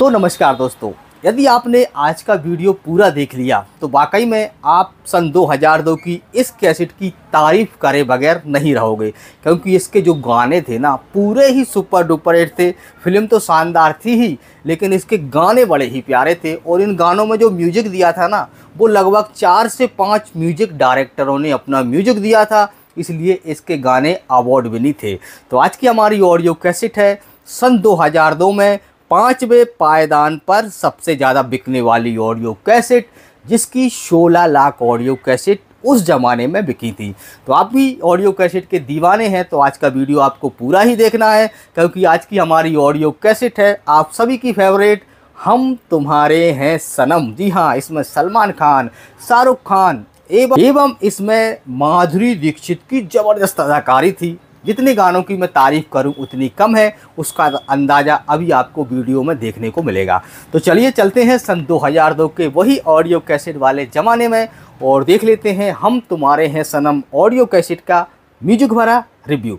तो नमस्कार दोस्तों यदि आपने आज का वीडियो पूरा देख लिया तो वाकई में आप सन 2002 की इस कैसेट की तारीफ़ करे बगैर नहीं रहोगे क्योंकि इसके जो गाने थे ना पूरे ही सुपर डुपर हिट थे फिल्म तो शानदार थी ही लेकिन इसके गाने बड़े ही प्यारे थे और इन गानों में जो म्यूजिक दिया था ना वो लगभग चार से पाँच म्यूजिक डायरेक्टरों ने अपना म्यूजिक दिया था इसलिए इसके गाने अवार्ड विनी थे तो आज की हमारी ऑडियो कैसेट है सन 2002 में पाँचवें पायदान पर सबसे ज़्यादा बिकने वाली ऑडियो कैसेट जिसकी 16 लाख ऑडियो कैसेट उस ज़माने में बिकी थी तो आप भी ऑडियो कैसेट के दीवाने हैं तो आज का वीडियो आपको पूरा ही देखना है क्योंकि आज की हमारी ऑडियो कैसेट है आप सभी की फेवरेट हम तुम्हारे हैं सनम जी हाँ इसमें सलमान खान शाहरुख खान एवं एवं इसमें माधुरी दीक्षित की ज़बरदस्त अदाकारी थी जितने गानों की मैं तारीफ़ करूं उतनी कम है उसका अंदाज़ा अभी आपको वीडियो में देखने को मिलेगा तो चलिए चलते हैं सन 2002 के वही ऑडियो कैसेट वाले ज़माने में और देख लेते हैं हम तुम्हारे हैं सनम ऑडियो कैसेट का म्यूजिक भरा रिव्यू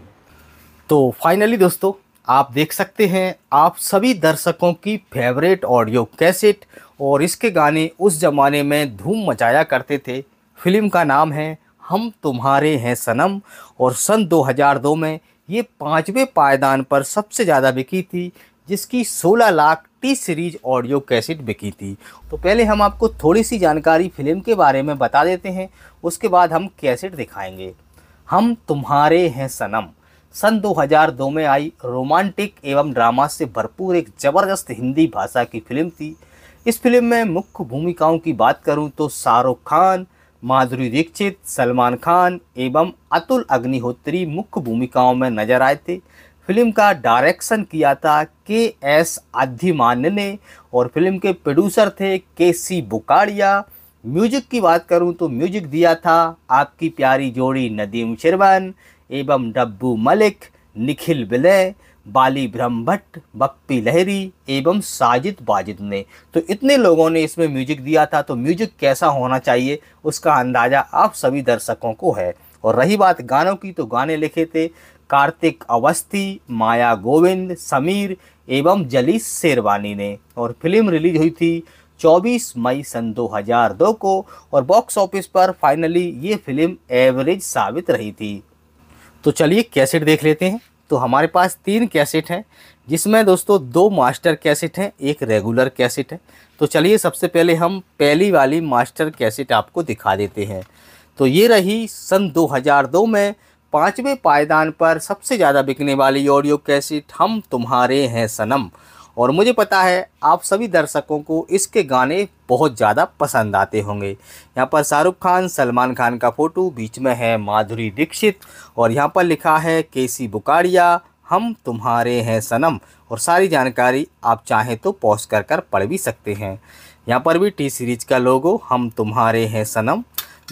तो फाइनली दोस्तों आप देख सकते हैं आप सभी दर्शकों की फेवरेट ऑडियो कैसेट और इसके गाने उस ज़माने में धूम मचाया करते थे फिल्म का नाम है हम तुम्हारे हैं सनम और सन 2002 में ये पाँचवें पायदान पर सबसे ज़्यादा बिकी थी जिसकी 16 lakh T series audio cassette बिकी थी तो पहले हम आपको थोड़ी सी जानकारी फिल्म के बारे में बता देते हैं उसके बाद हम कैसेट दिखाएंगे हम तुम्हारे हैं सनम सन 2002 में आई रोमांटिक एवं ड्रामा से भरपूर एक ज़बरदस्त हिंदी भाषा की फिल्म थी इस फिल्म में मुख्य भूमिकाओं की बात करूं तो शाहरुख खान माधुरी दीक्षित सलमान खान एवं अतुल अग्निहोत्री मुख्य भूमिकाओं में नजर आए थे फिल्म का डायरेक्शन किया था के एस अधिमान्य ने और फिल्म के प्रोड्यूसर थे के सी बुकाड़िया म्यूजिक की बात करूं तो म्यूजिक दिया था आपकी प्यारी जोड़ी नदीम शिरवन एवं डब्बू मलिक निखिल विलय बाली ब्रह्म भट्ट बप्पी लहरी एवं साजिद वाजिद ने तो इतने लोगों ने इसमें म्यूजिक दिया था तो म्यूजिक कैसा होना चाहिए उसका अंदाज़ा आप सभी दर्शकों को है और रही बात गानों की तो गाने लिखे थे कार्तिक अवस्थी माया गोविंद समीर एवं जलीस शेरवानी ने और फिल्म रिलीज हुई थी 24 मई सन 2002 को और बॉक्स ऑफिस पर फाइनली ये फिल्म एवरेज साबित रही थी तो चलिए कैसेट देख लेते हैं तो हमारे पास तीन कैसेट हैं जिसमें दोस्तों दो मास्टर कैसेट हैं एक रेगुलर कैसेट है तो चलिए सबसे पहले हम पहली वाली मास्टर कैसेट आपको दिखा देते हैं तो ये रही सन 2002 में पाँचवें पायदान पर सबसे ज़्यादा बिकने वाली ऑडियो कैसेट हम तुम्हारे हैं सनम और मुझे पता है आप सभी दर्शकों को इसके गाने बहुत ज़्यादा पसंद आते होंगे यहाँ पर शाहरुख खान सलमान खान का फ़ोटो बीच में है माधुरी दीक्षित और यहाँ पर लिखा है केसी बुकाड़िया हम तुम्हारे हैं सनम और सारी जानकारी आप चाहें तो पॉज कर कर पढ़ भी सकते हैं यहाँ पर भी टी सीरीज का लोगो हम तुम्हारे हैं सनम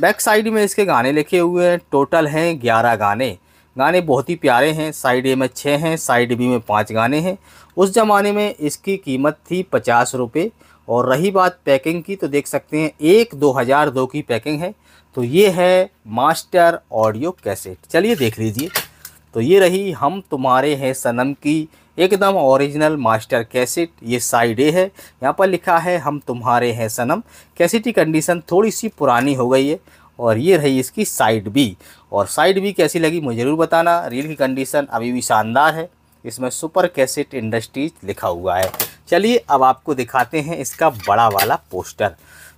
बैक साइड में इसके गाने लिखे हुए हैं टोटल हैं ग्यारह गाने गाने बहुत ही प्यारे हैं साइड ए में छः हैं साइड बी में पाँच गाने हैं उस ज़माने में इसकी कीमत थी पचास रुपये और रही बात पैकिंग की तो देख सकते हैं एक दो हज़ार दो की पैकिंग है तो ये है मास्टर ऑडियो कैसेट चलिए देख लीजिए तो ये रही हम तुम्हारे हैं सनम की एकदम ओरिजिनल मास्टर कैसेट ये साइड ए है यहाँ पर लिखा है हम तुम्हारे हैं सनम कैसेट की कंडीशन थोड़ी सी पुरानी हो गई है और ये रही इसकी साइड बी और साइड बी कैसी लगी मुझे ज़रूर बताना रील की कंडीशन अभी भी शानदार है इसमें सुपर कैसेट इंडस्ट्रीज लिखा हुआ है चलिए अब आपको दिखाते हैं इसका बड़ा वाला पोस्टर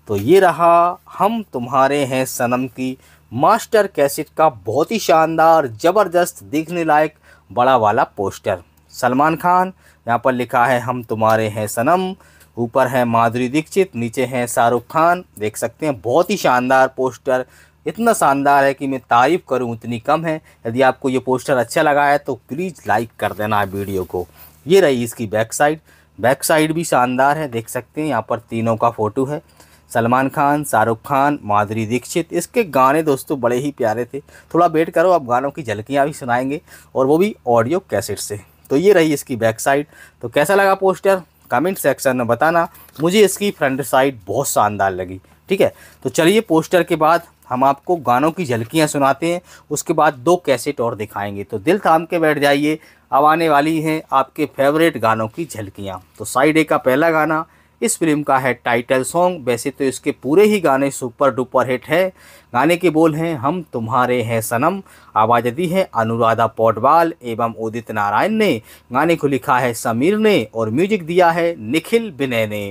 तो ये रहा हम तुम्हारे हैं सनम की मास्टर कैसेट का बहुत ही शानदार ज़बरदस्त दिखने लायक बड़ा वाला पोस्टर सलमान खान यहाँ पर लिखा है हम तुम्हारे हैं सनम ऊपर है माधुरी दीक्षित नीचे हैं शाहरुख खान देख सकते हैं बहुत ही शानदार पोस्टर इतना शानदार है कि मैं तारीफ़ करूं उतनी कम है यदि आपको ये पोस्टर अच्छा लगा है तो प्लीज़ लाइक कर देना वीडियो को ये रही इसकी बैक साइड बैक साइड भी शानदार है देख सकते हैं यहाँ पर तीनों का फ़ोटो है सलमान खान शाहरुख खान माधुरी दीक्षित इसके गाने दोस्तों बड़े ही प्यारे थे थोड़ा वेट करो आप गानों की झलकियाँ भी सुनाएंगे और वो भी ऑडियो कैसेट से तो ये रही इसकी बैक साइड तो कैसा लगा पोस्टर कमेंट सेक्शन में बताना मुझे इसकी फ्रंट साइड बहुत शानदार लगी ठीक है तो चलिए पोस्टर के बाद हम आपको गानों की झलकियाँ सुनाते हैं उसके बाद दो कैसेट और दिखाएंगे तो दिल थाम के बैठ जाइए अब आने वाली हैं आपके फेवरेट गानों की झलकियाँ तो साइड ए का पहला गाना इस फिल्म का है टाइटल सॉन्ग वैसे तो इसके पूरे ही गाने सुपर डुपर हिट है गाने के बोल हैं हम तुम्हारे हैं सनम आवाज़ दी है अनुराधा पौडवाल एवं उदित नारायण ने गाने को लिखा है समीर ने और म्यूजिक दिया है निखिल विनय ने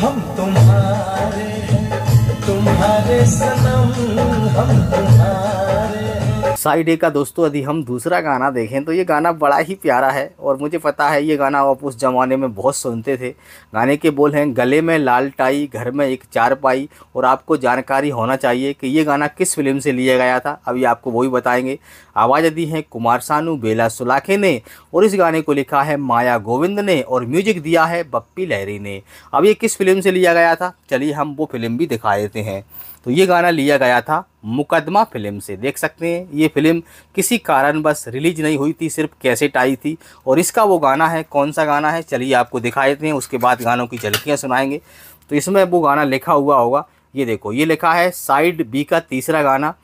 हम तुम्हारे तुम्हारे सनम हम तुम्हारे साइड ए का दोस्तों यदि हम दूसरा गाना देखें तो ये गाना बड़ा ही प्यारा है और मुझे पता है ये गाना आप उस ज़माने में बहुत सुनते थे गाने के बोल हैं गले में लाल टाई घर में एक चार पाई और आपको जानकारी होना चाहिए कि ये गाना किस फिल्म से लिया गया था अभी आपको वही बताएंगे आवाज़ दी है कुमार सानू बेला सुलाखे ने और इस गाने को लिखा है माया गोविंद ने और म्यूजिक दिया है बप्पी लहरी ने अब ये किस फिल्म से लिया गया था चलिए हम वो फिल्म भी दिखा देते हैं तो ये गाना लिया गया था मुकदमा फिल्म से देख सकते हैं ये फिल्म किसी कारणवश रिलीज नहीं हुई थी सिर्फ कैसेट आई थी और इसका वो गाना है कौन सा गाना है चलिए आपको दिखा देते हैं उसके बाद गानों की झलकियाँ सुनाएंगे तो इसमें वो गाना लिखा हुआ होगा ये देखो ये लिखा है साइड बी का तीसरा गाना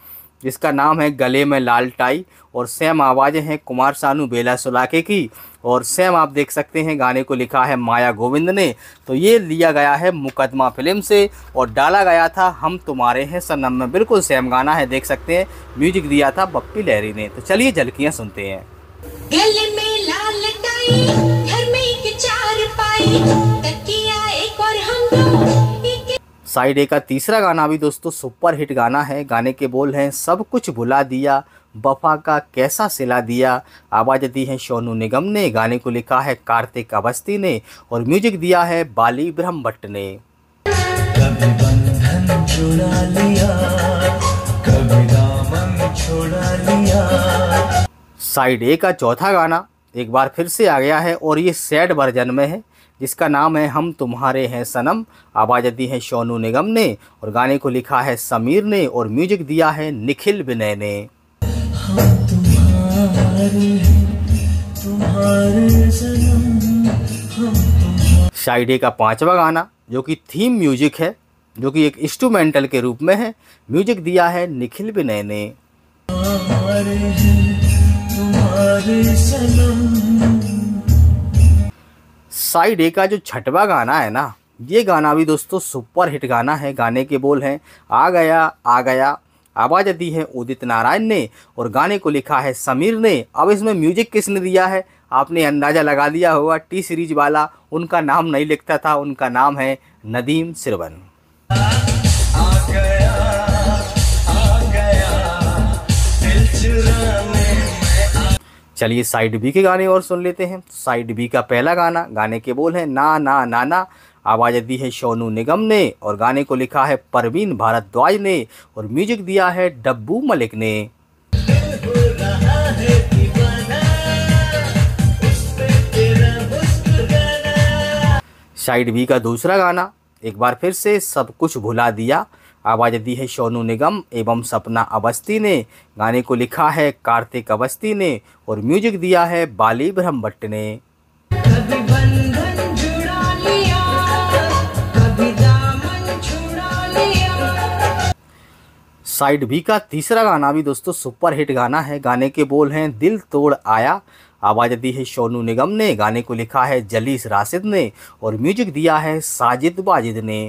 जिसका नाम है गले में लाल टाई और सेम आवाज़ें हैं कुमार सानू बेला सुलाके की और सेम आप देख सकते हैं गाने को लिखा है माया गोविंद ने तो ये लिया गया है मुकदमा फिल्म से और डाला गया था हम तुम्हारे हैं सनम में बिल्कुल सेम गाना है देख सकते हैं म्यूजिक दिया था बप्पी लहरी ने तो चलिए झलकियाँ सुनते हैं गले में लाल टाई घर में चार पाई साइड ए का तीसरा गाना भी दोस्तों सुपर हिट गाना है गाने के बोल हैं सब कुछ भुला दिया बफा का कैसा सिला दिया आवाज़ दी है सोनू निगम ने गाने को लिखा है कार्तिक अवस्थी ने और म्यूजिक दिया है बाली ब्रह्म भट्ट ने साइड ए का चौथा गाना एक बार फिर से आ गया है और ये सैड वर्जन में है जिसका नाम है हम तुम्हारे हैं सनम आवाज़ दी है सोनू निगम ने और गाने को लिखा है समीर ने और म्यूजिक दिया है निखिल विनय ने शाइडे का पांचवा गाना जो कि थीम म्यूजिक है जो कि एक इंस्ट्रूमेंटल के रूप में है म्यूजिक दिया है निखिल विनय ने तुम्हारे, तुम्हारे सनम साइड ए का जो छठवा गाना है ना ये गाना भी दोस्तों सुपर हिट गाना है गाने के बोल हैं आ गया आ गया आवाज़ दी है उदित नारायण ने और गाने को लिखा है समीर ने अब इसमें म्यूजिक किसने दिया है आपने अंदाज़ा लगा लिया होगा टी सीरीज वाला उनका नाम नहीं लिखता था उनका नाम है नदीम सिरवन चलिए साइड बी के गाने और सुन लेते हैं साइड बी का पहला गाना गाने के बोल हैं ना ना ना ना आवाज़ दी है सोनू निगम ने और गाने को लिखा है परवीन भारद्वाज ने और म्यूजिक दिया है डब्बू मलिक ने साइड बी का दूसरा गाना एक बार फिर से सब कुछ भुला दिया आवाज़ दी है सोनू निगम एवं सपना अवस्थी ने गाने को लिखा है कार्तिक अवस्थी ने और म्यूजिक दिया है बाली ब्रह्मभट्ट ने साइड भी का तीसरा गाना भी दोस्तों सुपर हिट गाना है गाने के बोल हैं दिल तोड़ आया आवाज़ दी है सोनू निगम ने गाने को लिखा है जलीस राशिद ने और म्यूजिक दिया है साजिद वाजिद ने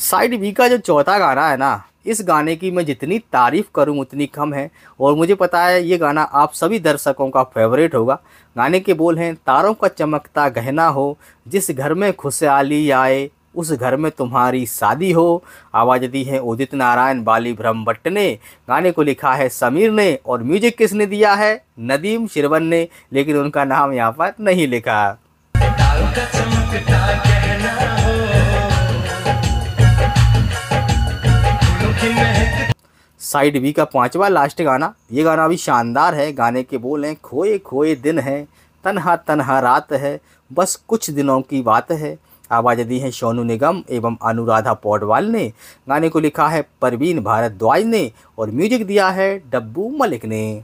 साइड बी का जो चौथा गाना है ना इस गाने की मैं जितनी तारीफ़ करूं उतनी कम है और मुझे पता है ये गाना आप सभी दर्शकों का फेवरेट होगा गाने के बोल हैं तारों का चमकता गहना हो जिस घर में खुशहाली आए उस घर में तुम्हारी शादी हो आवाज़ दी है उदित नारायण बाली ब्रह्म भट्ट ने गाने को लिखा है समीर ने और म्यूजिक किसने दिया है नदीम शिरवन ने लेकिन उनका नाम यहाँ पर नहीं लिखा साइड बी का पांचवा लास्ट गाना ये गाना भी शानदार है गाने के बोल हैं खोए खोए दिन है तनहा तनहा रात है बस कुछ दिनों की बात है आवाज़ दी है सोनू निगम एवं अनुराधा पौडवाल ने गाने को लिखा है परवीन भारद्वाज ने और म्यूजिक दिया है डब्बू मलिक ने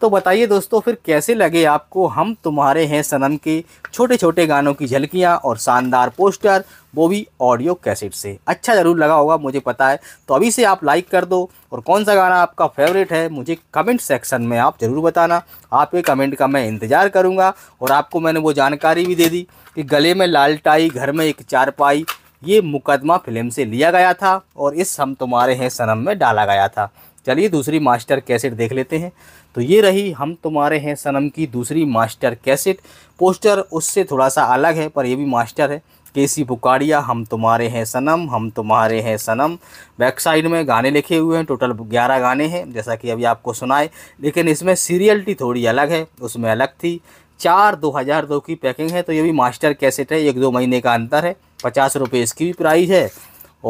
तो बताइए दोस्तों फिर कैसे लगे आपको हम तुम्हारे हैं सनम के छोटे छोटे गानों की झलकियाँ और शानदार पोस्टर वो भी ऑडियो कैसेट से अच्छा ज़रूर लगा होगा मुझे पता है तो अभी से आप लाइक कर दो और कौन सा गाना आपका फेवरेट है मुझे कमेंट सेक्शन में आप ज़रूर बताना आपके कमेंट का मैं इंतज़ार करूँगा और आपको मैंने वो जानकारी भी दे दी कि गले में लाल टाई घर में एक चारपाई ये मुकदमा फिल्म से लिया गया था और इस हम तुम्हारे हैं सनम में डाला गया था चलिए दूसरी मास्टर कैसेट देख लेते हैं तो ये रही हम तुम्हारे हैं सनम की दूसरी मास्टर कैसेट पोस्टर उससे थोड़ा सा अलग है पर यह भी मास्टर है केसी बुकाड़िया हम तुम्हारे हैं सनम हम तुम्हारे हैं सनम बैक साइड में गाने लिखे हुए हैं टोटल ग्यारह गाने हैं जैसा कि अभी आपको सुनाए लेकिन इसमें सीरियलिटी थोड़ी अलग है उसमें अलग थी चार दो हज़ार दो की पैकिंग है तो ये भी मास्टर कैसेट है एक दो महीने का अंतर है पचास रुपये इसकी भी प्राइस है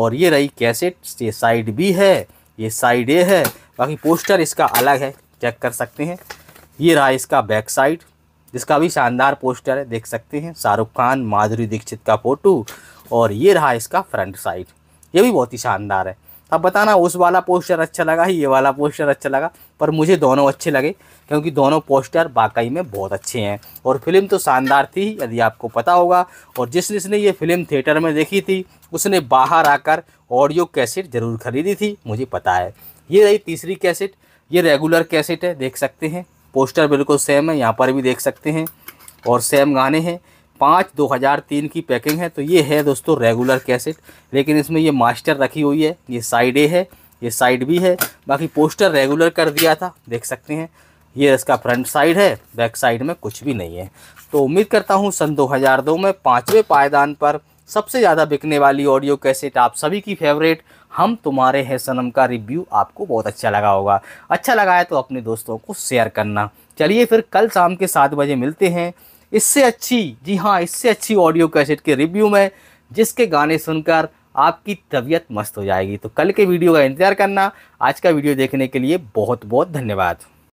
और ये रही कैसेट साइड भी है ये साइड ये है बाकी पोस्टर इसका अलग है चेक कर सकते हैं ये रहा इसका बैक साइड जिसका भी शानदार पोस्टर है देख सकते हैं शाहरुख खान माधुरी दीक्षित का फ़ोटो और ये रहा इसका फ्रंट साइड ये भी बहुत ही शानदार है अब बताना उस वाला पोस्टर अच्छा लगा ये वाला पोस्टर अच्छा लगा पर मुझे दोनों अच्छे लगे क्योंकि दोनों पोस्टर वाकई में बहुत अच्छे हैं और फिल्म तो शानदार थी यदि आपको पता होगा और जिस जिसने ये फिल्म थिएटर में देखी थी उसने बाहर आकर ऑडियो कैसेट ज़रूर खरीदी थी मुझे पता है ये रही तीसरी कैसेट ये रेगुलर कैसेट है देख सकते हैं पोस्टर बिल्कुल सेम है यहाँ पर भी देख सकते हैं और सेम गाने हैं पाँच दो हज़ार तीन की पैकिंग है तो ये है दोस्तों रेगुलर कैसेट लेकिन इसमें ये मास्टर रखी हुई है ये साइड ए है ये साइड बी है बाकी पोस्टर रेगुलर कर दिया था देख सकते हैं ये इसका फ्रंट साइड है बैक साइड में कुछ भी नहीं है तो उम्मीद करता हूँ सन 2002 में पाँचवें पायदान पर सबसे ज़्यादा बिकने वाली ऑडियो कैसेट आप सभी की फेवरेट हम तुम्हारे हैं सनम का रिव्यू आपको बहुत अच्छा लगा होगा अच्छा लगा है तो अपने दोस्तों को शेयर करना चलिए फिर कल शाम के सात बजे मिलते हैं इससे अच्छी जी हाँ इससे अच्छी ऑडियो कैसेट के रिव्यू में जिसके गाने सुनकर आपकी तबीयत मस्त हो जाएगी तो कल के वीडियो का इंतज़ार करना आज का वीडियो देखने के लिए बहुत बहुत धन्यवाद